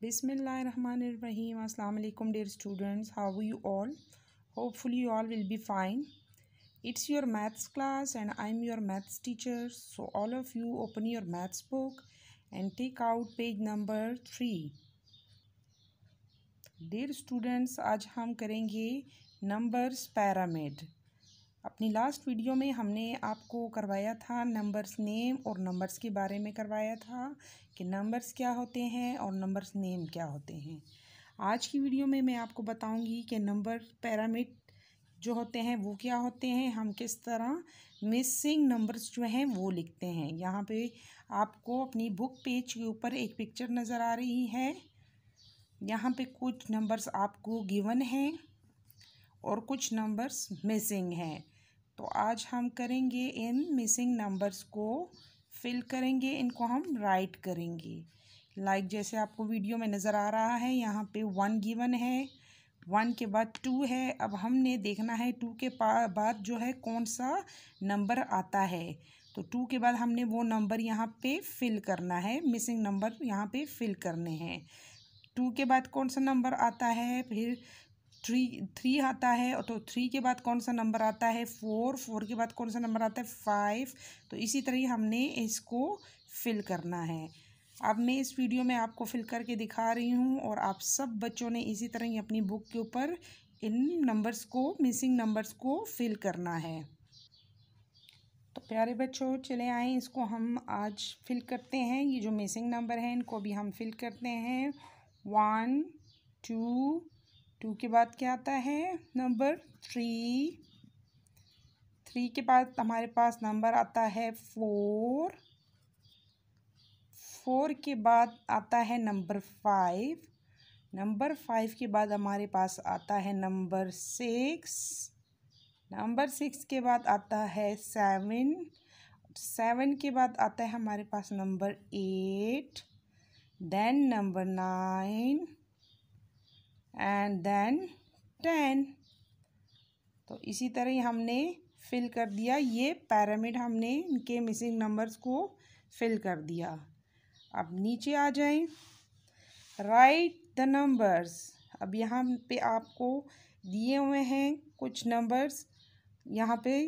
बिसमीम अल्लाम dear students how you all full you all will be fine it's your maths class and I am your maths teacher so all of you open your maths book and take out page number three dear students आज हम करेंगे numbers pyramid अपनी last video में हमने आपको करवाया था numbers name और नंबर्स के बारे में करवाया था कि नंबर्स क्या होते हैं और नंबर्स नेम क्या होते हैं आज की वीडियो में मैं आपको बताऊंगी कि नंबर पैरामिड जो होते हैं वो क्या होते हैं हम किस तरह मिसिंग नंबर्स जो हैं वो लिखते हैं यहाँ पे आपको अपनी बुक पेज के ऊपर एक पिक्चर नज़र आ रही है यहाँ पे कुछ नंबर्स आपको गिवन हैं और कुछ नंबर्स मिसिंग हैं तो आज हम करेंगे इन मिसिंग नंबर्स को फिल करेंगे इनको हम राइट करेंगे लाइक like जैसे आपको वीडियो में नज़र आ रहा है यहाँ पे वन गिवन है वन के बाद टू है अब हमने देखना है टू के बाद जो है कौन सा नंबर आता है तो टू के बाद हमने वो नंबर यहाँ पे फिल करना है मिसिंग नंबर यहाँ पे फिल करने हैं टू के बाद कौन सा नंबर आता है फिर थ्री थ्री आता है तो थ्री के बाद कौन सा नंबर आता है फोर फोर के बाद कौन सा नंबर आता है फाइव तो इसी तरह हमने इसको फिल करना है अब मैं इस वीडियो में आपको फिल करके दिखा रही हूँ और आप सब बच्चों ने इसी तरह ही अपनी बुक के ऊपर इन नंबर्स को मिसिंग नंबर्स को फिल करना है तो प्यारे बच्चों चले आए इसको हम आज फिल करते हैं ये जो मिसिंग नंबर हैं इनको भी हम फिल करते हैं वन टू टू के बाद क्या आता है नंबर थ्री थ्री के बाद हमारे पास नंबर आता है फोर फोर के बाद आता है नंबर फाइव नंबर फाइव के बाद हमारे पास आता है नंबर सिक्स नंबर सिक्स के बाद आता है सेवन सेवन के बाद आता है हमारे पास number eight then number nine and then ten तो इसी तरह ही हमने फिल कर दिया ये पैरामिड हमने इनके मिसिंग नंबर्स को फिल कर दिया अब नीचे आ जाएं राइट द नंबर्स अब यहाँ पे आपको दिए हुए हैं कुछ नंबर्स यहाँ पे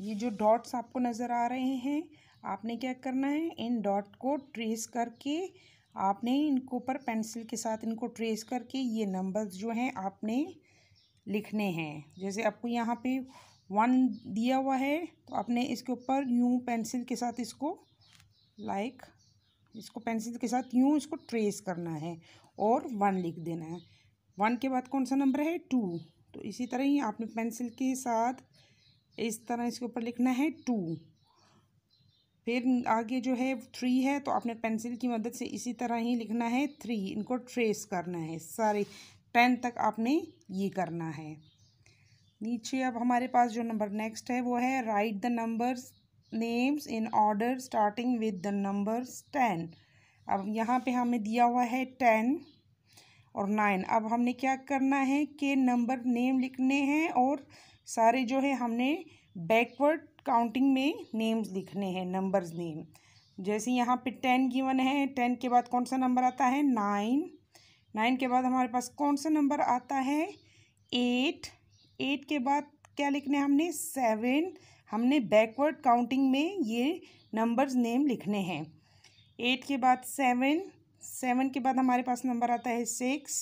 ये जो डॉट्स आपको नज़र आ रहे हैं आपने क्या करना है इन डॉट को ट्रेस करके आपने इनके ऊपर पेंसिल के साथ इनको ट्रेस करके ये नंबर्स जो हैं आपने लिखने हैं जैसे आपको यहाँ पे वन दिया हुआ है तो आपने इसके ऊपर यूँ पेंसिल के साथ इसको लाइक इसको पेंसिल के साथ यूँ इसको ट्रेस करना है और वन लिख देना है वन के बाद कौन सा नंबर है टू तो इसी तरह ही आपने पेंसिल के साथ इस तरह इसके ऊपर लिखना है टू फिर आगे जो है थ्री है तो आपने पेंसिल की मदद से इसी तरह ही लिखना है थ्री इनको ट्रेस करना है सारे टेन तक आपने ये करना है नीचे अब हमारे पास जो नंबर नेक्स्ट है वो है write the numbers names in order starting with the numbers ten अब यहाँ पे हमें दिया हुआ है टेन और नाइन अब हमने क्या करना है कि नंबर नेम लिखने हैं और सारे जो है हमने बैकवर्ड काउंटिंग में नेम्स लिखने हैं नंबर्स नेम जैसे यहाँ पे टेन गिवन है टेन के बाद कौन सा नंबर आता है नाइन नाइन के बाद हमारे पास कौन सा नंबर आता है एट एट के बाद क्या लिखने हैं हमने सेवन हमने बैकवर्ड काउंटिंग में ये नंबर्स नेम लिखने हैं एट के बाद सेवन सेवन के बाद हमारे पास नंबर आता है सिक्स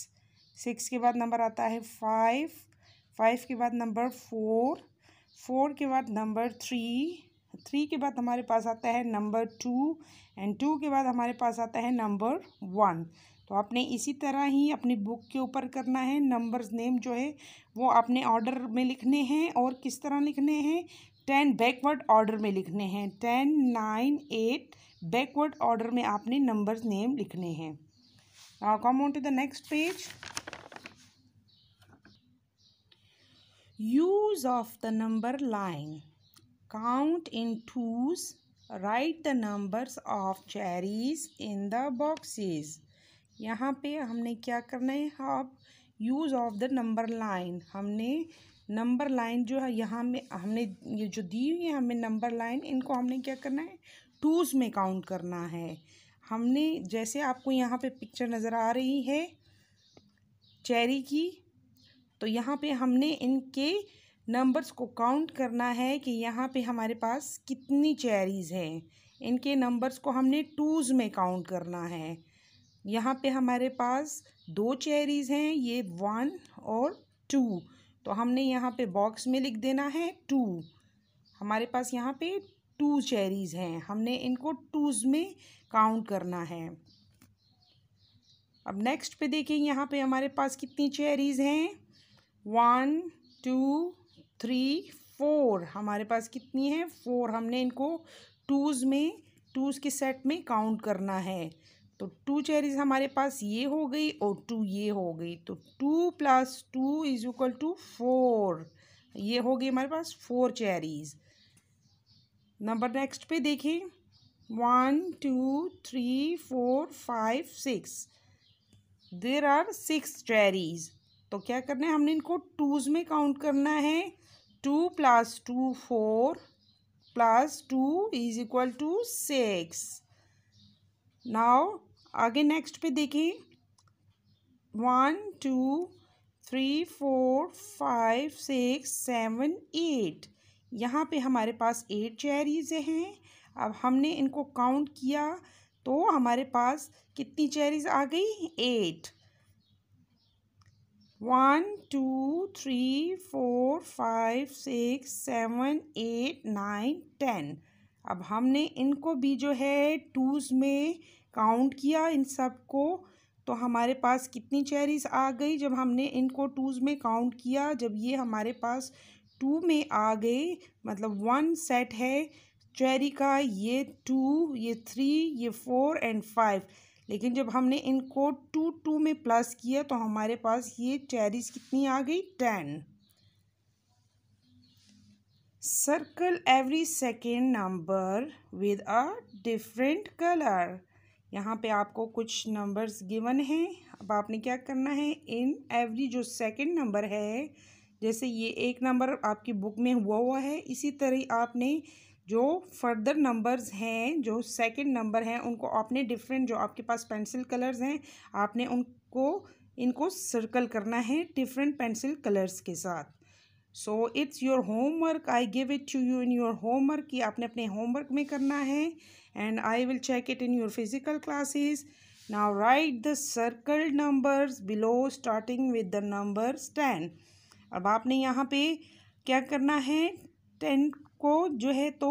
सिक्स के बाद नंबर आता है फाइव फाइव के बाद नंबर फोर फोर के बाद नंबर थ्री थ्री के बाद हमारे पास आता है नंबर टू एंड टू के बाद हमारे पास आता है नंबर वन तो आपने इसी तरह ही अपनी बुक के ऊपर करना है नंबर्स नेम जो है वो आपने ऑर्डर में लिखने हैं और किस तरह लिखने हैं टेन बैकवर्ड ऑर्डर में लिखने हैं ten nine eight backward order में आपने नंबर्स नेम लिखने हैं come come on to the next page use of the number line count in twos write the numbers of cherries in the boxes यहाँ पे हमने क्या करना है आप use of the number line हमने नंबर लाइन जो है यहाँ में हमने ये जो दी हुई है हमें नंबर लाइन इनको हमने क्या करना है टूज़ में काउंट करना है हमने जैसे आपको यहाँ पे पिक्चर नज़र आ रही है चेरी की तो यहाँ पे हमने इनके नंबर्स को काउंट करना है कि यहाँ पे हमारे पास कितनी चेरीज़ हैं इनके नंबर्स को हमने टूज़ में काउंट करना है यहाँ पे हमारे पास दो चेरीज़ हैं ये वन और टू तो हमने यहाँ पे बॉक्स में लिख देना है टू हमारे पास यहाँ पे टू चेरीज़ हैं हमने इनको टूज़ में काउंट करना है अब नेक्स्ट पे देखें यहाँ पे हमारे पास कितनी चेरीज़ हैं वन टू थ्री फोर हमारे पास कितनी है फोर हमने इनको टूज़ में टूज़ के सेट में काउंट करना है तो टू चेरीज हमारे पास ये हो गई और टू ये हो गई तो two plus two is equal to four ये हो गई हमारे पास फोर चेरीज नंबर नेक्स्ट पे देखें one two three four five six there are six cherries तो क्या करना है हमने इनको टूज़ में काउंट करना है two plus two four plus two is equal to six now आगे नेक्स्ट पे देखें one two three four five six seven eight यहाँ पे हमारे पास एट चेरीज़ हैं अब हमने इनको काउंट किया तो हमारे पास कितनी चेरीज़ आ गई eight one two three four five six seven eight nine ten अब हमने इनको भी जो है टूज़ में काउंट किया इन सब को तो हमारे पास कितनी चेरीज आ गई जब हमने इनको टूज़ में काउंट किया जब ये हमारे पास टू में आ गए मतलब वन सेट है चेरी का ये टू ये थ्री ये फोर एंड फाइव लेकिन जब हमने इनको टू टू में प्लस किया तो हमारे पास ये चेरीज कितनी आ गई ten circle every second number with a different colour यहाँ पे आपको कुछ नंबर्स गिवन हैं अब आपने क्या करना है इन एवरी जो सेकेंड नंबर है जैसे ये एक नंबर आपकी बुक में हुआ हुआ है इसी तरह आपने जो फर्दर नंबर्स हैं जो सेकंड नंबर हैं उनको आपने डिफरेंट जो आपके पास पेंसिल कलर्स हैं आपने उनको इनको सर्कल करना है डिफरेंट पेंसिल कलर्स के साथ so it's your homework I give it to you in your homework कि आपने अपने होमवर्क में करना है and I will check it in your physical classes now write the circle numbers below starting with the numbers ten अब आपने यहाँ पे क्या करना है टेन को जो है तो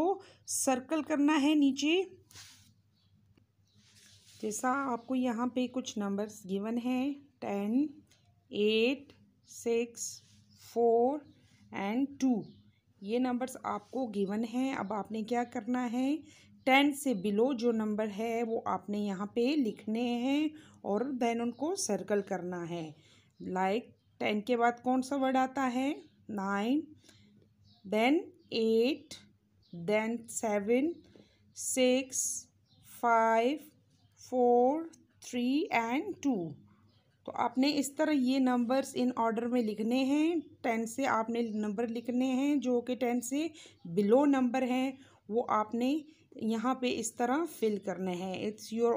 सर्कल करना है नीचे जैसा आपको यहाँ पे कुछ नंबर्स गिवन है ten eight six four and two ये नंबर्स आपको गिवन है अब आपने क्या करना है टेन से बिलो जो नंबर है वो आपने यहाँ पे लिखने हैं और देन उनको सर्कल करना है लाइक like, टेन के बाद कौन सा वर्ड आता है nine then eight then seven six five four three and two तो आपने इस तरह ये नंबर्स इन ऑर्डर में लिखने हैं टेन से आपने नंबर लिखने हैं जो कि टेन से बिलो नंबर हैं वो आपने यहाँ पे इस तरह फिल करने हैं it's your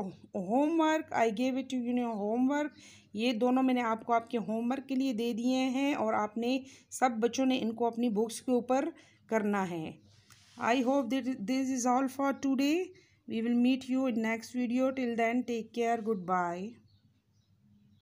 homework I gave it you no homework ये दोनों मैंने आपको आपके होमवर्क के लिए दे दिए हैं और आपने सब बच्चों ने इनको अपनी बुक्स के ऊपर करना है I hope this is all for today we will meet you in next video till then take care good bye